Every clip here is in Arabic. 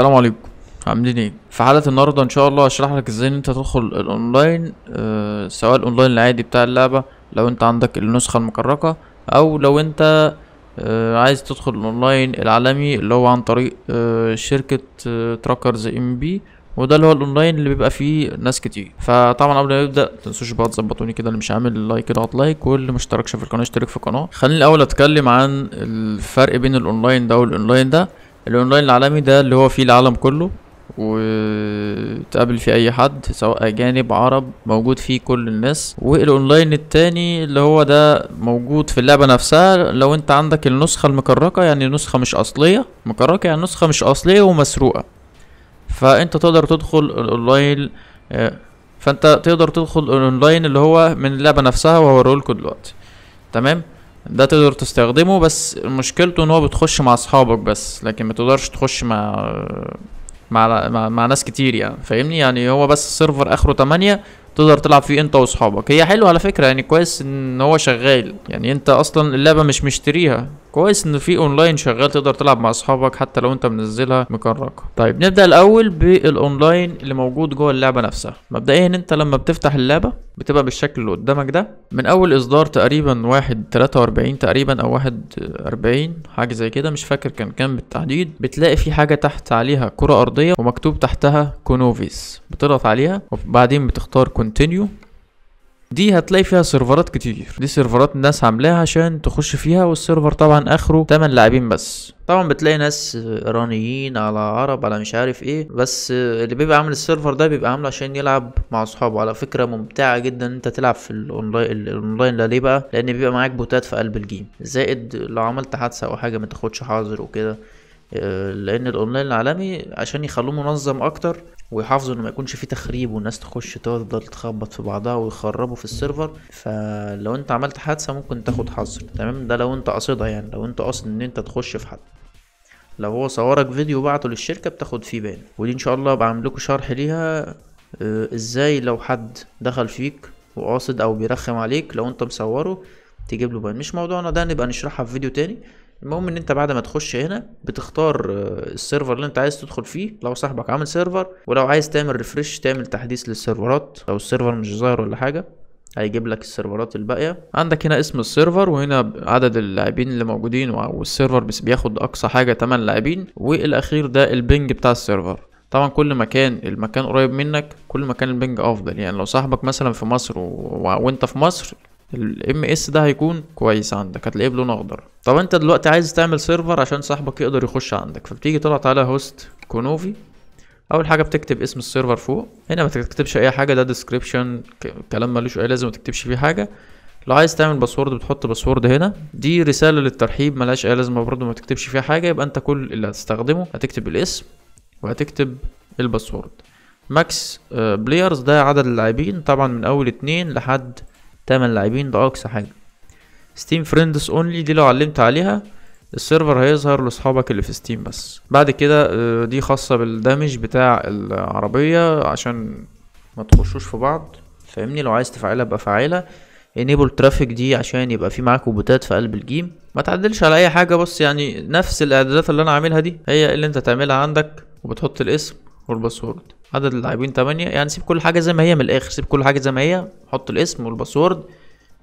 السلام عليكم عاملين ايه في حلقه النهارده ان شاء الله هشرح لك ازاي ان انت تدخل الاونلاين آه سواء الاونلاين العادي بتاع اللعبه لو انت عندك النسخه المكركه او لو انت آه عايز تدخل الاونلاين العالمي اللي هو عن طريق آه شركه آه تراكرز ام بي وده اللي هو الاونلاين اللي بيبقى فيه ناس كتير فطبعا قبل ما نبدا متنسوش بقى تظبطوني كده اللي مش عامل لايك كده لايك واللي مشتركش في القناه اشترك في القناه خليني الاول اتكلم عن الفرق بين الاونلاين ده والاونلاين ده الاونلاين العالمي ده اللي هو فيه العالم كله وتقابل فيه اي حد سواء اجانب عرب موجود فيه كل الناس والاونلاين التاني اللي هو ده موجود في اللعبه نفسها لو انت عندك النسخه المكركه يعني نسخه مش اصليه مكركه يعني نسخه مش اصليه ومسروقه فانت تقدر تدخل الاونلاين آه، فانت تقدر تدخل الاونلاين اللي هو من اللعبه نفسها وهوريهولكوا دلوقتي تمام ده تقدر تستخدمه بس مشكلته ان هو بتخش مع اصحابك بس لكن ما تقدرش تخش مع مع مع, مع ناس كتير يعني فاهمني يعني هو بس سيرفر اخره 8 تقدر تلعب فيه انت واصحابك هي حلوه على فكره يعني كويس ان هو شغال يعني انت اصلا اللعبه مش مشتريها كويس ان في اونلاين شغال تقدر تلعب مع اصحابك حتى لو انت منزلها مكركه طيب نبدا الاول بالاونلاين اللي موجود جوه اللعبه نفسها مبدئيا انت لما بتفتح اللعبه بتبقى بالشكل اللي قدامك ده من اول اصدار تقريبا واحد 43 تقريبا او واحد 40 حاجه زي كده مش فاكر كان كام بالتحديد بتلاقي في حاجه تحت عليها كره ارضيه ومكتوب تحتها كونوفيس بتضغط عليها وبعدين بتختار كونتينيو دي هتلاقي فيها سيرفرات كتير دي سيرفرات الناس عاملاها عشان تخش فيها والسيرفر طبعا اخره 8 لاعبين بس طبعا بتلاقي ناس ايرانيين على عرب على مش عارف ايه بس اللي بيبقى عامل السيرفر ده بيبقى عامله عشان يلعب مع اصحابه على فكره ممتعه جدا ان انت تلعب في الاونلاين الاونلاين لا ليه بقى لان بيبقى معاك بوتات في قلب الجيم زائد لو عملت حادثه او حاجه ما تاخدش حذر وكده آه، لان الاونلاين العالمي عشان يخلوه منظم اكتر ويحافظوا ان ما يكونش فيه تخريب والناس تخش تفضل تخبط في بعضها ويخربوا في السيرفر فلو انت عملت حادثه ممكن تاخد حظر تمام ده لو انت قاصدها يعني لو انت قاصد ان انت تخش في حد لو هو صورك فيديو وبعته للشركه بتاخد فيه بان ودي ان شاء الله بعمل لكم شرح ليها آه، ازاي لو حد دخل فيك وقاصد او بيرخم عليك لو انت مصوره تجيب له بان مش موضوعنا ده نبقى نشرحها في فيديو تاني المهم ان انت بعد ما تخش هنا بتختار آه، السيرفر اللي انت عايز تدخل فيه لو صاحبك عامل سيرفر ولو عايز تعمل ريفرش تعمل تحديث للسيرفرات لو السيرفر مش ظاهر ولا حاجه هيجيب لك السيرفرات الباقيه عندك هنا اسم السيرفر وهنا عدد اللاعبين اللي موجودين والسيرفر بس بياخد اقصى حاجه 8 لاعبين والاخير ده البنج بتاع السيرفر طبعا كل ما كان المكان قريب منك كل ما كان البنج افضل يعني لو صاحبك مثلا في مصر و... وانت في مصر الام اس ده هيكون كويس عندك هتلاقيه بلون اخضر طب انت دلوقتي عايز تعمل سيرفر عشان صاحبك يقدر يخش عندك فبتيجي تضغط على هوست كونوفي اول حاجه بتكتب اسم السيرفر فوق هنا ما تكتبش اي حاجه ده ديسكريبشن كلام ملوش اي لازم ما تكتبش فيه حاجه لو عايز تعمل باسورد بتحط باسورد هنا دي رساله للترحيب ملهاش اي لازمه برضه ما تكتبش فيها حاجه يبقى انت كل اللي هتستخدمه هتكتب الاسم وهتكتب الباسورد ماكس بلايرز ده عدد اللاعبين طبعا من اول اتنين لحد تمن لاعبين ده اقصى حاجه ستيم فريندز اونلي دي لو علمت عليها السيرفر هيظهر لاصحابك اللي في ستيم بس بعد كده آه، دي خاصه بالدمج بتاع العربيه عشان ما تخشوش في بعض فاهمني لو عايز تفعلها بقى فعالة انيبل ترافيك دي عشان يبقى في معاك بوتات في قلب الجيم ما تعدلش على اي حاجه بس يعني نفس الاعدادات اللي انا عاملها دي هي اللي انت تعملها عندك وبتحط الاسم والباسورد عدد اللاعبين 8 يعني سيب كل حاجه زي ما هي من الاخر سيب كل حاجه زي ما هي حط الاسم والباسورد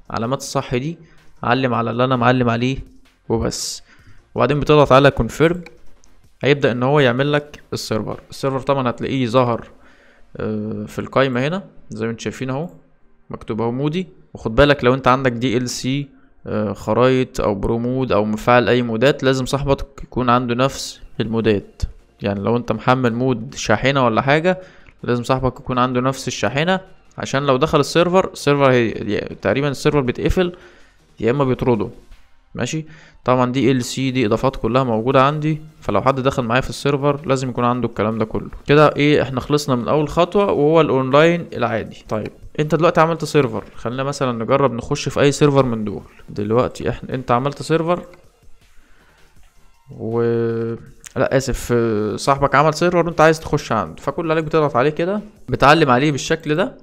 علامات الصح دي علم على اللي انا معلم عليه وبس وبعدين بتضغط على كونفيرم هيبدا ان هو يعمل لك السيرفر السيرفر طبعا هتلاقيه ظهر آه، في القايمه هنا زي ما انتم شايفين اهو مكتوب اهو مودي وخد بالك لو انت عندك دي ال سي خرايط او برومود او مفعل اي مودات لازم صاحبك يكون عنده نفس المودات يعني لو انت محمل مود شاحنه ولا حاجه لازم صاحبك يكون عنده نفس الشاحنه عشان لو دخل السيرفر السيرفر هي... تقريبا السيرفر بيتقفل يا اما بيطرده ماشي طبعا دي ال سي دي اضافات كلها موجوده عندي فلو حد دخل معايا في السيرفر لازم يكون عنده الكلام ده كله كده ايه احنا خلصنا من اول خطوه وهو الاونلاين العادي طيب انت دلوقتي عملت سيرفر خلينا مثلا نجرب نخش في اي سيرفر من دول دلوقتي احنا انت عملت سيرفر و لا اسف آه، صاحبك عمل سيرفر وانت عايز تخش عنده فكل اللي عليك بتضغط عليه كده بتعلم عليه بالشكل ده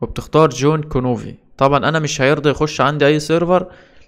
وبتختار جون كونوفي طبعا انا مش هيرضى يخش عندي اي سيرفر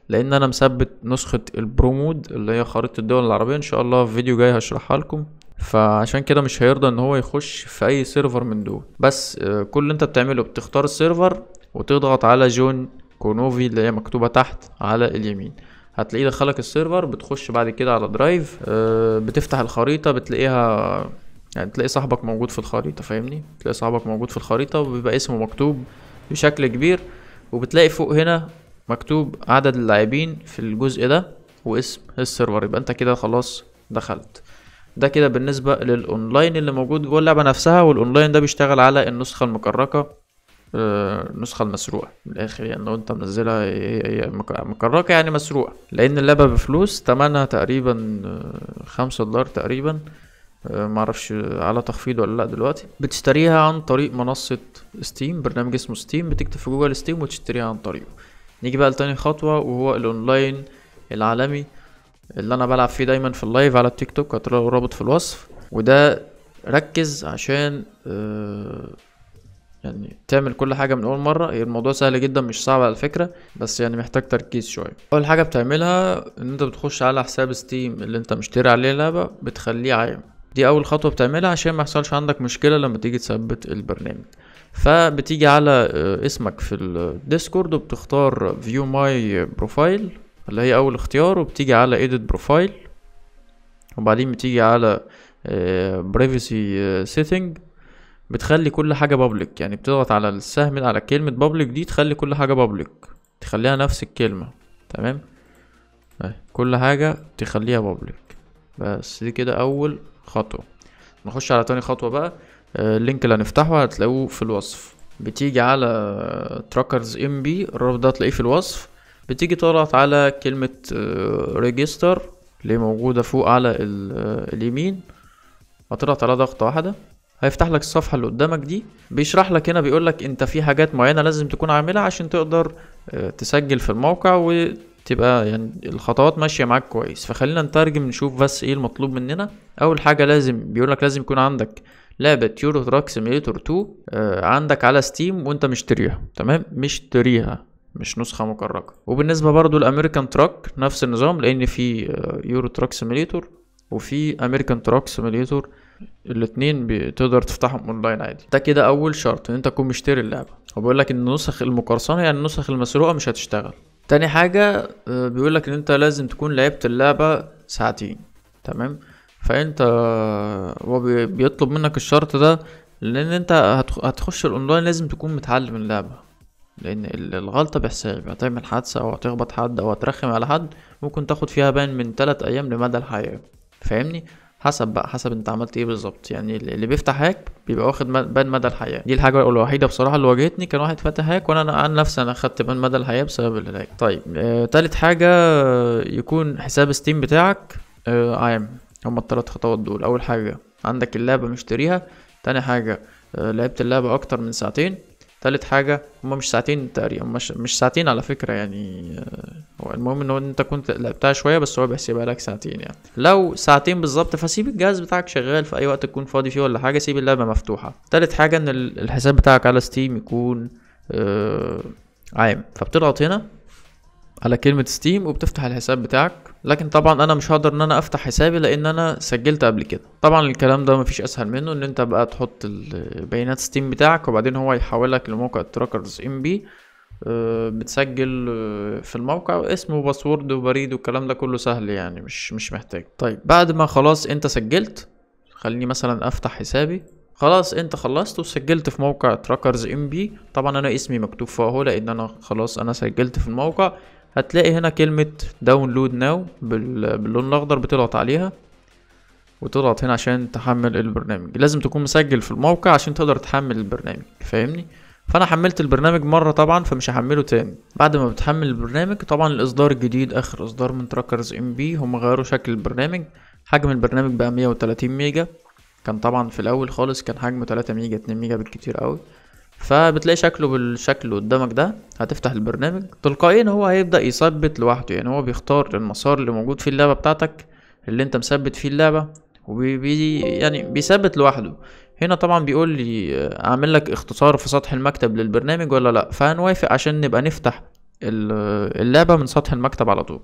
لان انا مثبت نسخة البرومود اللي هي خريطة الدول العربية ان شاء الله في فيديو جاي هشرحها لكم فعشان كده مش هيرضى ان هو يخش في اي سيرفر من دول بس آه، كل اللي انت بتعمله بتختار السيرفر وتضغط على جون كونوفي اللي هي مكتوبة تحت على اليمين هتلاقيه دخلك السيرفر بتخش بعد كده على درايف آه، بتفتح الخريطه بتلاقيها يعني تلاقي صاحبك موجود في الخريطه فاهمني تلاقي صاحبك موجود في الخريطه وبيبقى اسمه مكتوب بشكل كبير وبتلاقي فوق هنا مكتوب عدد اللاعبين في الجزء ده واسم السيرفر يبقى انت كده خلاص دخلت ده كده بالنسبه للاونلاين اللي موجود جوه اللعبه نفسها والاونلاين ده بيشتغل على النسخه المكركه النسخه آه، المسروقه من الاخر يعني لو انت منزلها هي مكركه يعني مسروقه لان اللعبه بفلوس تمنها تقريبا آه، خمسة دولار تقريبا آه، معرفش على تخفيض ولا لا دلوقتي بتشتريها عن طريق منصه ستيم برنامج اسمه ستيم بتكتب في جوجل ستيم وتشتريها عن طريقه نيجي بقى لتاني خطوه وهو الاونلاين العالمي اللي انا بلعب فيه دايما في اللايف على التيك توك هتلاقوا الرابط في الوصف وده ركز عشان أه يعني تعمل كل حاجة من أول مرة هي الموضوع سهل جدا مش صعب على فكرة بس يعني محتاج تركيز شوية أول حاجة بتعملها إن أنت بتخش على حساب ستيم اللي أنت مشتري عليه اللعبة بتخليه عايم دي أول خطوة بتعملها عشان ما يحصلش عندك مشكلة لما تيجي تثبت البرنامج فبتيجي على آه، اسمك في الديسكورد وبتختار فيو ماي بروفايل اللي هي أول اختيار وبتيجي على ايديت بروفايل وبعدين بتيجي على برايفسي آه، سيتنج بتخلي كل حاجة بابليك يعني بتضغط على السهم على كلمة بابليك دي تخلي كل حاجة بابليك تخليها نفس الكلمة تمام كل حاجة تخليها بابليك بس دي كده أول خطوة نخش على تاني خطوة بقى آه، اللينك اللي هنفتحه هتلاقوه في الوصف بتيجي على تراكرز ام بي الرابط ده هتلاقيه في الوصف بتيجي تضغط على كلمة ريجستر آه، اللي موجودة فوق على آه، اليمين هتضغط على ضغطة واحدة هيفتح لك الصفحه اللي قدامك دي بيشرح لك هنا بيقول لك انت في حاجات معينه لازم تكون عاملها عشان تقدر آه، تسجل في الموقع وتبقى يعني الخطوات ماشيه معاك كويس فخلينا نترجم نشوف بس ايه المطلوب مننا اول حاجه لازم بيقول لك لازم يكون عندك لعبة يورو تراك سيميليتور 2 آه، عندك على ستيم وانت مشتريها تمام مشتريها مش نسخة مكركة وبالنسبة برضو لأمريكان تراك نفس النظام لأن في آه، يورو تراك سيميليتور وفي أمريكان تراك سيميليتور الاتنين بتقدر تفتحهم اونلاين عادي ده كده اول شرط ان انت تكون مشتري اللعبه هو بيقول لك ان النسخ المقرصنه يعني النسخ المسروقه مش هتشتغل تاني حاجه آه، بيقول لك ان انت لازم تكون لعبت اللعبه ساعتين تمام فانت آه، هو بيطلب منك الشرط ده لان انت هتخش الاونلاين لازم تكون متعلم اللعبه لان الغلطه بحساب هتعمل حادثه او هتخبط حد او هترخم على حد ممكن تاخد فيها بان من 3 ايام لمدى الحياه فاهمني حسب بقى حسب انت عملت ايه بالظبط يعني اللي بيفتح هاك بيبقى واخد بان مدى الحياه دي الحاجه الوحيده بصراحه اللي واجهتني كان واحد فاتح هاك وانا عن نفسي انا خدت بان مدى الحياه بسبب الهاك طيب آه تالت حاجه آه، يكون حساب ستيم بتاعك آه عام هما التلات خطوات دول اول حاجه عندك اللعبه مشتريها تاني حاجه آه لعبت اللعبه اكتر من ساعتين تالت حاجة هما مش ساعتين تقريبا مش, مش ساعتين على فكرة يعني آه، هو المهم ان انت كنت لعبتها شوية بس هو بيحسبها لك ساعتين يعني لو ساعتين بالظبط فسيب الجهاز بتاعك شغال في اي وقت تكون فاضي فيه ولا حاجة سيب اللعبة مفتوحة تالت حاجة ان الحساب بتاعك على ستيم يكون آه، عام فبتضغط هنا على كلمة ستيم وبتفتح الحساب بتاعك لكن طبعا انا مش هقدر ان انا افتح حسابي لان انا سجلت قبل كده طبعا الكلام ده مفيش اسهل منه ان انت بقى تحط بيانات ستيم بتاعك وبعدين هو يحولك لموقع تراكرز ام بي بتسجل آه، في الموقع اسم وباسورد وبريد والكلام ده كله سهل يعني مش مش محتاج طيب بعد ما خلاص انت سجلت خليني مثلا افتح حسابي خلاص انت خلصت وسجلت في موقع تراكرز ام بي طبعا انا اسمي مكتوب فوق اهو لان انا خلاص انا سجلت في الموقع هتلاقي هنا كلمة داونلود ناو باللون الأخضر بتضغط عليها وتضغط هنا عشان تحمل البرنامج لازم تكون مسجل في الموقع عشان تقدر تحمل البرنامج فاهمني فانا حملت البرنامج مره طبعا فمش هحمله تاني بعد ما بتحمل البرنامج طبعا الاصدار الجديد اخر اصدار من تراكرز ام بي هم غيروا شكل البرنامج حجم البرنامج بقى 130 ميجا كان طبعا في الاول خالص كان حجمه 3 ميجا 2 ميجا بالكتير أوي فبتلاقي شكله بالشكل اللي قدامك ده هتفتح البرنامج تلقائيا هو هيبدأ يثبت لوحده يعني هو بيختار المسار اللي موجود فيه اللعبة بتاعتك اللي انت مثبت فيه اللعبة وبي يعني بيثبت لوحده هنا طبعا بيقول لي اعمل لك اختصار في سطح المكتب للبرنامج ولا لا فهنوافق عشان نبقى نفتح اللعبة من سطح المكتب على طول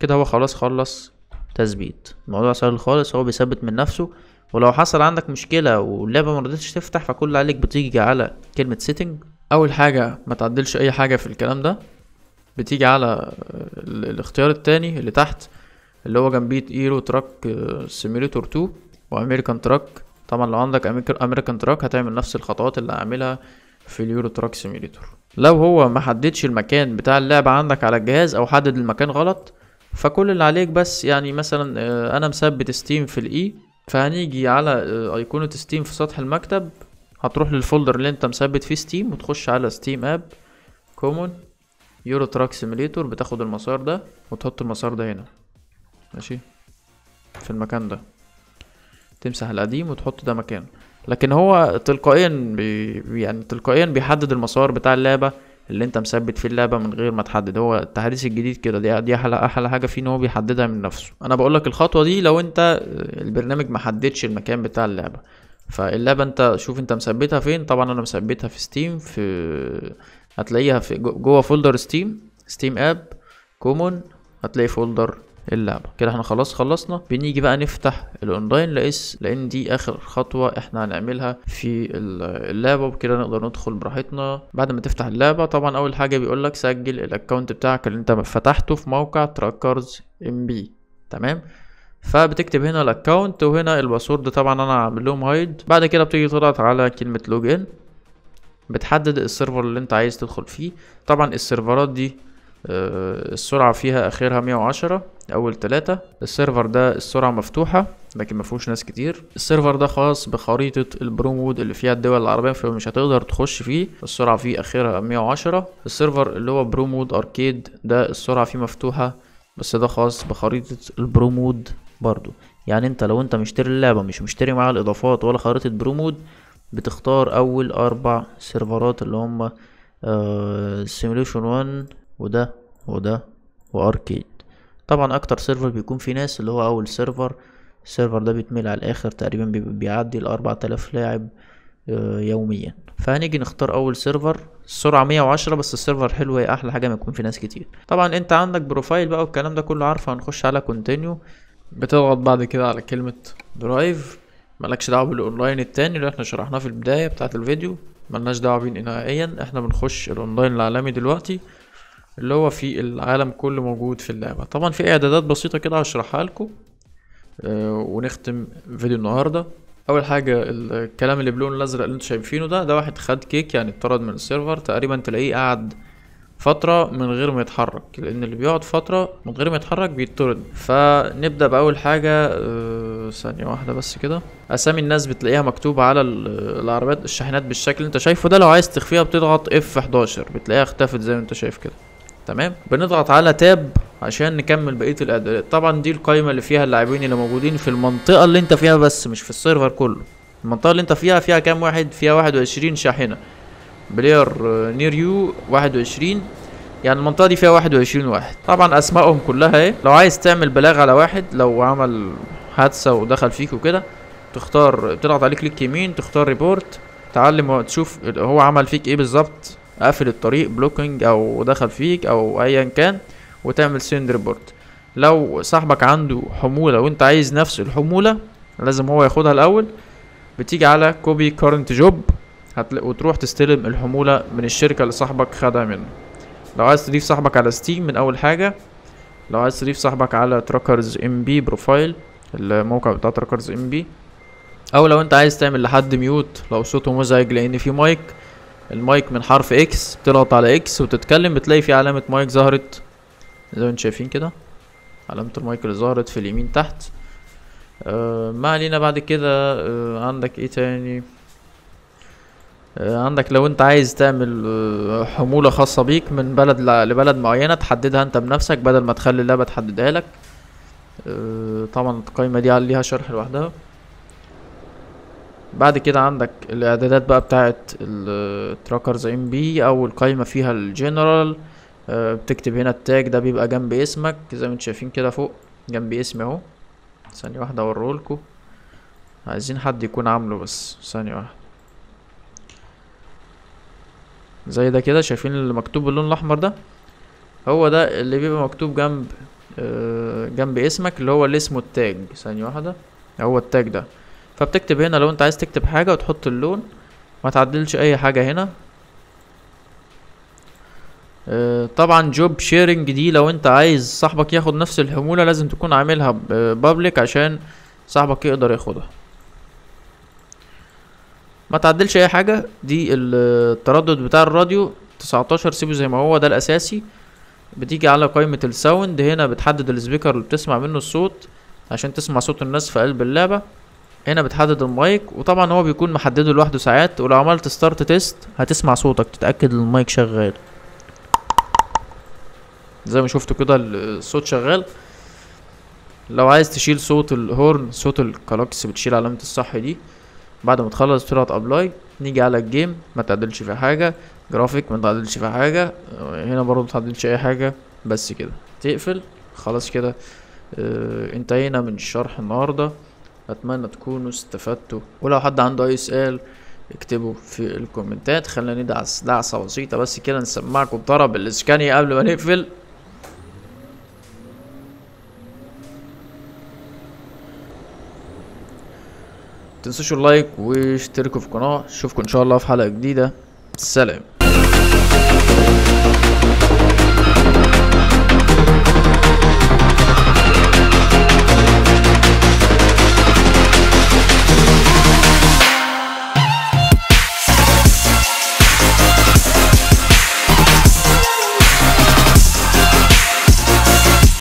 كده هو خلاص خلص تثبيت الموضوع سهل خالص هو بيثبت من نفسه ولو حصل عندك مشكلة واللعبة مرضتش تفتح فكل اللي عليك بتيجي على كلمة سيتنج أول حاجة ما تعدلش أي حاجة في الكلام ده بتيجي على الاختيار التاني اللي تحت اللي هو جنبيه ايرو تراك سيميليتور 2 وامريكان تراك طبعا لو عندك امريكان تراك هتعمل نفس الخطوات اللي هعملها في اليورو تراك سيميليتور لو هو ما حددش المكان بتاع اللعبة عندك على الجهاز او حدد المكان غلط فكل اللي عليك بس يعني مثلا آه، انا مثبت ستيم في الاي e فهنيجي على ايقونة ستيم في سطح المكتب هتروح للفولدر اللي انت مثبت فيه ستيم وتخش على ستيم اب كومون يورو تراك سيميليتور بتاخد المسار ده وتحط المسار ده هنا ماشي في المكان ده تمسح القديم وتحط ده مكانه لكن هو تلقائيا بي يعني تلقائيا بيحدد المسار بتاع اللعبة اللي انت مثبت فيه اللعبه من غير ما تحدد هو التحديث الجديد كده دي دي احلى احلى حاجه فيه ان هو بيحددها من نفسه انا بقول لك الخطوه دي لو انت آه، البرنامج ما حددش المكان بتاع اللعبه فاللعبه انت شوف انت مثبتها فين طبعا انا مثبتها في ستيم في هتلاقيها في جوه فولدر ستيم ستيم اب كومون هتلاقي فولدر اللعبه كده احنا خلاص خلصنا بنيجي بقى نفتح الاونلاين لاس لان دي اخر خطوه احنا هنعملها في اللعبه وبكده نقدر ندخل براحتنا بعد ما تفتح اللعبه طبعا اول حاجه بيقول لك سجل الاكونت بتاعك اللي انت فتحته في موقع تراكرز ام بي تمام فبتكتب هنا الاكونت وهنا الباسورد طبعا انا عامل لهم هايد بعد كده بتيجي تضغط على كلمه لوج ان بتحدد السيرفر اللي انت عايز تدخل فيه طبعا السيرفرات دي آه، السرعة فيها آخرها 110 أول ثلاثة السيرفر ده السرعة مفتوحة لكن مفهوش ناس كتير السيرفر ده خاص بخريطة البرومود اللي فيها الدول العربية فمش هتقدر تخش فيه السرعة فيه آخرها 110 السيرفر اللي هو برومود أركيد ده السرعة فيه مفتوحة بس ده خاص بخريطة البرومود برضو يعني انت لو انت مشتري اللعبة مش مشتري معاها الإضافات ولا خريطة برومود بتختار أول أربع سيرفرات اللي هما سيموليشن 1 وده وده واركيد طبعا اكتر سيرفر بيكون فيه ناس اللي هو اول سيرفر السيرفر ده بيتميل على الاخر تقريبا بيعدي الاربعة تلاف لاعب آه، يوميا فهنيجي نختار اول سيرفر السرعه 110 بس السيرفر حلو هي احلى حاجه ما يكون في ناس كتير طبعا انت عندك بروفايل بقى والكلام ده كله عارفه هنخش على كونتينيو بتضغط بعد كده على كلمه درايف مالكش دعوه بالاونلاين التاني اللي احنا شرحناه في البدايه بتاعه الفيديو ملناش دعوه بيه نهائيا احنا بنخش الاونلاين العالمي دلوقتي اللي هو في العالم كله موجود في اللعبة طبعا في اعدادات بسيطة كده هشرحها لكم آه، ونختم فيديو النهاردة اول حاجة الكلام اللي بلون الازرق اللي انتم شايفينه ده ده واحد خد كيك يعني اتطرد من السيرفر تقريبا تلاقيه قعد فترة من غير ما يتحرك لأن اللي بيقعد فترة من غير ما يتحرك بيتطرد فنبدأ بأول حاجة آه، ثانية واحدة بس كده أسامي الناس بتلاقيها مكتوبة على العربيات الشاحنات بالشكل اللي أنت شايفه ده لو عايز تخفيها بتضغط F11 بتلاقيها اختفت زي ما أنت شايف كده تمام بنضغط على تاب عشان نكمل بقيه الاعدادات طبعا دي القائمه اللي فيها اللاعبين اللي موجودين في المنطقه اللي انت فيها بس مش في السيرفر كله المنطقه اللي انت فيها فيها كام واحد فيها 21 شاحنه بلاير نير يو 21 يعني المنطقه دي فيها 21 واحد طبعا اسمائهم كلها ايه لو عايز تعمل بلاغ على واحد لو عمل حادثه ودخل فيك وكده تختار بتضغط عليه كليك يمين تختار ريبورت تعلم تشوف هو عمل فيك ايه بالظبط قفل الطريق بلوكينج او دخل فيك او ايا كان وتعمل سند ريبورت لو صاحبك عنده حموله وانت عايز نفس الحموله لازم هو ياخدها الاول بتيجي على كوبي كورنت جوب وتروح تستلم الحموله من الشركه اللي صاحبك خدها منه لو عايز تضيف صاحبك على ستيم من اول حاجه لو عايز تضيف صاحبك على تراكرز ام بي بروفايل الموقع بتاع تراكرز ام بي او لو انت عايز تعمل لحد ميوت لو صوته مزعج لان في مايك المايك من حرف اكس بتضغط على اكس وتتكلم بتلاقي في علامة مايك ظهرت زي ما انتم شايفين كده علامة المايك اللي ظهرت في اليمين تحت آه، ما علينا بعد كده آه، عندك ايه تاني آه، عندك لو انت عايز تعمل حمولة خاصة بيك من بلد لبلد معينة تحددها انت بنفسك بدل ما تخلي اللعبة تحددها لك طبعا القايمة دي عليها شرح لوحدها بعد كده عندك الاعدادات بقى بتاعه التراكرز ام بي او القايمه فيها الجنرال آه، بتكتب هنا التاج ده بيبقى جنب اسمك زي ما انتم شايفين كده فوق جنب اسمي اهو ثانيه واحده لكم عايزين حد يكون عامله بس ثانيه واحده زي ده كده شايفين اللي مكتوب باللون الاحمر ده هو ده اللي بيبقى مكتوب جنب آه، جنب اسمك اللي هو اللي اسمه التاج ثانيه واحده هو التاج ده فبتكتب هنا لو انت عايز تكتب حاجة وتحط اللون ما تعدلش اي حاجة هنا آه، طبعا جوب شيرنج دي لو انت عايز صاحبك ياخد نفس الحمولة لازم تكون عاملها بابليك عشان صاحبك يقدر ياخدها ما تعدلش اي حاجة دي التردد بتاع الراديو 19 سيبه زي ما هو ده الاساسي بتيجي على قائمة الساوند هنا بتحدد السبيكر اللي بتسمع منه الصوت عشان تسمع صوت الناس في قلب اللعبة هنا بتحدد المايك وطبعا هو بيكون محدده لوحده ساعات ولو عملت ستارت تيست هتسمع صوتك تتاكد ان المايك شغال زي ما شفتوا كده الصوت شغال لو عايز تشيل صوت الهورن صوت الكلاكس بتشيل علامه الصح دي بعد ما تخلص تضغط ابلاي نيجي على الجيم ما تعدلش في حاجه جرافيك ما تعدلش في حاجه هنا برضو ما تعدلش اي حاجه بس كده تقفل خلاص كده آه، انتهينا من شرح النهارده اتمنى تكونوا استفدتوا ولو حد عنده اي سؤال اكتبوا في الكومنتات خلينا ندعس دعسه بسيطه بس كده نسمعكم طرب الاسكاني قبل ما نقفل تنسوش اللايك واشتركوا في القناه اشوفكم ان شاء الله في حلقه جديده سلام